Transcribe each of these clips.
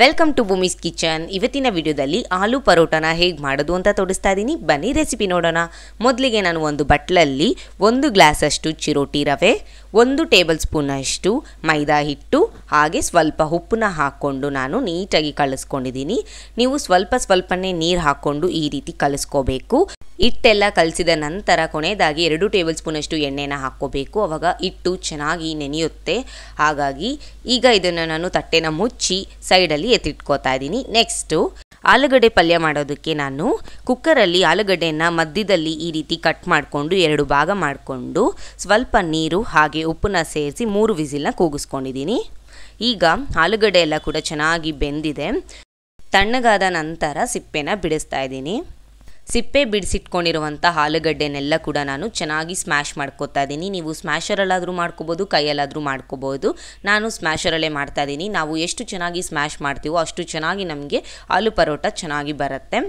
welcome to ಭೂಮಿಸ್ kitchen ಇವತ್ತಿನ ವಿಡಿಯೋದಲ್ಲಿ ಆಲೂ ಪರೋಟನ ಹೇಗೆ ಮಾಡೋದು ಅಂತ ತೋರಿಸ್ತಾ ಇದ್ದೀನಿ ಬನ್ನಿ ರೆಸಿಪಿ ನೋಡೋಣ ಮೊದಲಿಗೆ ನಾನು ಒಂದು ಬಟ್ಲಲ್ಲಿ ಒಂದು ಗ್ಲಾಸಷ್ಟು ಚಿರೋಟಿ ರವೆ ಒಂದು ಟೇಬಲ್ ಸ್ಪೂನಷ್ಟು ಮೈದಾ ಹಿಟ್ಟು ಹಾಗೆ ಸ್ವಲ್ಪ ಉಪ್ಪನ್ನ ಹಾಕ್ಕೊಂಡು ನಾನು ನೀಟಾಗಿ ಕಳಿಸ್ಕೊಂಡಿದ್ದೀನಿ ನೀವು ಸ್ವಲ್ಪ ಸ್ವಲ್ಪನೇ ನೀರು ಹಾಕ್ಕೊಂಡು ಈ ರೀತಿ ಕಲಿಸ್ಕೋಬೇಕು ಹಿಟ್ಟೆಲ್ಲ ಕಲಸಿದ ನಂತರ ಕೊನೆಯದಾಗಿ ಎರಡು ಟೇಬಲ್ ಸ್ಪೂನಷ್ಟು ಎಣ್ಣೆನ ಹಾಕ್ಕೋಬೇಕು ಆವಾಗ ಹಿಟ್ಟು ಚೆನ್ನಾಗಿ ನೆನೆಯುತ್ತೆ ಹಾಗಾಗಿ ಈಗ ಇದನ್ನು ನಾನು ತಟ್ಟೆನ ಮುಚ್ಚಿ ಸೈಡಲ್ಲಿ ಎತ್ತಿಟ್ಕೋತಾ ಇದ್ದೀನಿ ನೆಕ್ಸ್ಟು ಆಲೂಗಡ್ಡೆ ಪಲ್ಯ ಮಾಡೋದಕ್ಕೆ ನಾನು ಕುಕ್ಕರಲ್ಲಿ ಆಲೂಗಡ್ಡೆಯನ್ನು ಮಧ್ಯದಲ್ಲಿ ಈ ರೀತಿ ಕಟ್ ಮಾಡಿಕೊಂಡು ಎರಡು ಭಾಗ ಮಾಡಿಕೊಂಡು ಸ್ವಲ್ಪ ನೀರು ಹಾಗೆ ಉಪ್ಪನ್ನ ಸೇರಿಸಿ ಮೂರು ವಿಸಿಲ್ನ ಕೂಗಿಸ್ಕೊಂಡಿದ್ದೀನಿ ಈಗ ಆಲೂಗಡ್ಡೆ ಎಲ್ಲ ಕೂಡ ಚೆನ್ನಾಗಿ ಬೆಂದಿದೆ ತಣ್ಣಗಾದ ನಂತರ ಸಿಪ್ಪೆನ ಬಿಡಿಸ್ತಾ ಇದ್ದೀನಿ ಸಿಪ್ಪೆ ಬಿಡಿಸಿಟ್ಕೊಂಡಿರುವಂಥ ಆಲೂಗಡ್ಡೆನೆಲ್ಲ ಕೂಡ ನಾನು ಚೆನ್ನಾಗಿ ಸ್ಮ್ಯಾಶ್ ಮಾಡ್ಕೋತಾ ಇದ್ದೀನಿ ನೀವು ಸ್ಮ್ಯಾಶರಲ್ಲಾದರೂ ಮಾಡ್ಕೋಬೋದು ಕೈಯಲ್ಲಾದರೂ ಮಾಡ್ಕೋಬೋದು ನಾನು ಸ್ಮ್ಯಾಶರಲ್ಲೇ ಮಾಡ್ತಾ ಇದ್ದೀನಿ ನಾವು ಎಷ್ಟು ಚೆನ್ನಾಗಿ ಸ್ಮ್ಯಾಶ್ ಮಾಡ್ತೀವೋ ಅಷ್ಟು ಚೆನ್ನಾಗಿ ನಮಗೆ ಆಲೂ ಪರೋಟ ಚೆನ್ನಾಗಿ ಬರುತ್ತೆ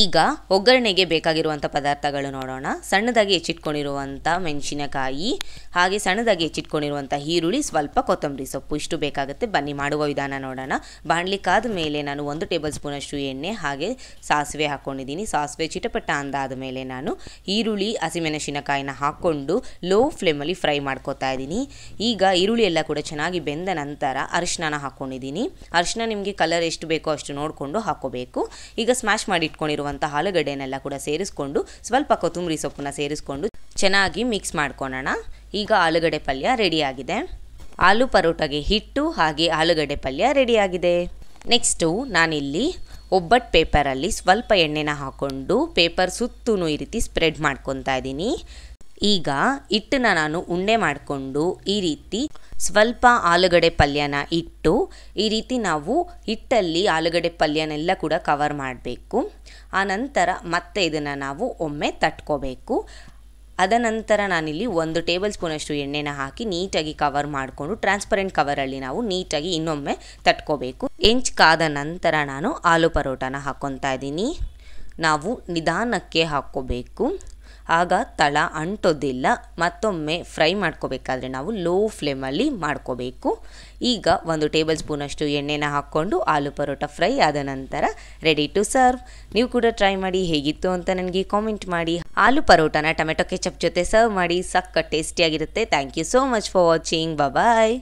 ಈಗ ಒಗ್ಗರಣೆಗೆ ಬೇಕಾಗಿರುವಂಥ ಪದಾರ್ಥಗಳು ನೋಡೋಣ ಸಣ್ಣದಾಗಿ ಹೆಚ್ಚಿಟ್ಕೊಂಡಿರುವಂಥ ಮೆಣಸಿನಕಾಯಿ ಹಾಗೆ ಸಣ್ಣದಾಗಿ ಹೆಚ್ಚಿಟ್ಕೊಂಡಿರುವಂಥ ಈರುಳ್ಳಿ ಸ್ವಲ್ಪ ಕೊತ್ತಂಬರಿ ಸೊಪ್ಪು ಇಷ್ಟು ಬೇಕಾಗುತ್ತೆ ಬನ್ನಿ ಮಾಡುವ ವಿಧಾನ ನೋಡೋಣ ಬಾಣಲಿ ಕಾದ ಮೇಲೆ ನಾನು ಒಂದು ಟೇಬಲ್ ಸ್ಪೂನಷ್ಟು ಎಣ್ಣೆ ಹಾಗೆ ಸಾಸಿವೆ ಹಾಕ್ಕೊಂಡಿದ್ದೀನಿ ಸಾಸಿವೆ ಚಿಟಪಟ್ಟ ಅಂದಾದ ಮೇಲೆ ನಾನು ಈರುಳ್ಳಿ ಹಸಿಮೆಣಸಿನಕಾಯಿನ ಹಾಕ್ಕೊಂಡು ಲೋ ಫ್ಲೇಮಲ್ಲಿ ಫ್ರೈ ಮಾಡ್ಕೋತಾ ಇದ್ದೀನಿ ಈಗ ಈರುಳ್ಳಿ ಎಲ್ಲ ಕೂಡ ಚೆನ್ನಾಗಿ ಬೆಂದ ನಂತರ ಅರಿಶಿನ ಹಾಕ್ಕೊಂಡಿದ್ದೀನಿ ಅರಿಶಿನ ನಿಮಗೆ ಕಲರ್ ಎಷ್ಟು ಬೇಕೋ ಅಷ್ಟು ನೋಡಿಕೊಂಡು ಹಾಕೋಬೇಕು ಈಗ ಸ್ಮ್ಯಾಶ್ ಮಾಡಿಟ್ಕೊಂಡು ಇಟ್ಕೊಂಡಿರುವಂಥ ಆಲೂಗಡ್ಡೆನೆಲ್ಲ ಕೂಡ ಸೇರಿಸ್ಕೊಂಡು ಸ್ವಲ್ಪ ಕೊತ್ತಂಬರಿ ಸೊಪ್ಪನ್ನ ಸೇರಿಸ್ಕೊಂಡು ಚೆನ್ನಾಗಿ ಮಿಕ್ಸ್ ಮಾಡ್ಕೊಳ್ಳೋಣ ಈಗ ಆಲೂಗಡ್ಡೆ ಪಲ್ಯ ರೆಡಿಯಾಗಿದೆ ಆಲೂ ಪರೋಟಗೆ ಹಿಟ್ಟು ಹಾಗೆ ಆಲೂಗಡ್ಡೆ ಪಲ್ಯ ರೆಡಿಯಾಗಿದೆ ನೆಕ್ಸ್ಟು ನಾನಿಲ್ಲಿ ಒಬ್ಬಟ್ಟು ಪೇಪರಲ್ಲಿ ಸ್ವಲ್ಪ ಎಣ್ಣೆನ ಹಾಕ್ಕೊಂಡು ಪೇಪರ್ ಸುತ್ತೂ ಈ ರೀತಿ ಸ್ಪ್ರೆಡ್ ಮಾಡ್ಕೊತಾ ಇದ್ದೀನಿ ಈಗ ಹಿಟ್ಟನ್ನು ನಾನು ಉಂಡೆ ಮಾಡಿಕೊಂಡು ಈ ರೀತಿ ಸ್ವಲ್ಪ ಆಲೂಗಡೆ ಪಲ್ಯನ ಇಟ್ಟು ಈ ರೀತಿ ನಾವು ಹಿಟ್ಟಲ್ಲಿ ಆಲೂಗಡ್ಡೆ ಪಲ್ಯನೆಲ್ಲ ಕೂಡ ಕವರ್ ಮಾಡಬೇಕು ಆನಂತರ ಮತ್ತೆ ಇದನ್ನು ನಾವು ಒಮ್ಮೆ ತಟ್ಕೋಬೇಕು ಅದನಂತರ ನಾನಿಲ್ಲಿ ಒಂದು ಟೇಬಲ್ ಸ್ಪೂನಷ್ಟು ಎಣ್ಣೆನ ಹಾಕಿ ನೀಟಾಗಿ ಕವರ್ ಮಾಡಿಕೊಂಡು ಟ್ರಾನ್ಸ್ಪರೆಂಟ್ ಕವರಲ್ಲಿ ನಾವು ನೀಟಾಗಿ ಇನ್ನೊಮ್ಮೆ ತಟ್ಕೋಬೇಕು ಎಂಚ್ ಕಾದ ನಂತರ ನಾನು ಆಲೂ ಪರೋಟಾನ ಹಾಕ್ಕೊತಾ ಇದ್ದೀನಿ ನಾವು ನಿಧಾನಕ್ಕೆ ಹಾಕ್ಕೋಬೇಕು ಆಗ ತಳ ಅಂಟೋದಿಲ್ಲ ಮತ್ತೊಮ್ಮೆ ಫ್ರೈ ಮಾಡ್ಕೋಬೇಕಾದ್ರೆ ನಾವು ಲೋ ಫ್ಲೇಮಲ್ಲಿ ಮಾಡ್ಕೋಬೇಕು ಈಗ ಒಂದು ಟೇಬಲ್ ಸ್ಪೂನಷ್ಟು ಎಣ್ಣೆನ ಹಾಕ್ಕೊಂಡು ಆಲೂ ಪರೋಟ ಫ್ರೈ ಆದ ನಂತರ ರೆಡಿ ಟು ಸರ್ವ್ ನೀವು ಕೂಡ ಟ್ರೈ ಮಾಡಿ ಹೇಗಿತ್ತು ಅಂತ ನನಗೆ ಕಾಮೆಂಟ್ ಮಾಡಿ ಆಲೂ ಪರೋಟನ ಟೊಮೆಟೊ ಕೆಚಪ್ ಜೊತೆ ಸರ್ವ್ ಮಾಡಿ ಸಕ್ಕ ಟೇಸ್ಟಿಯಾಗಿರುತ್ತೆ thank you so much for watching bye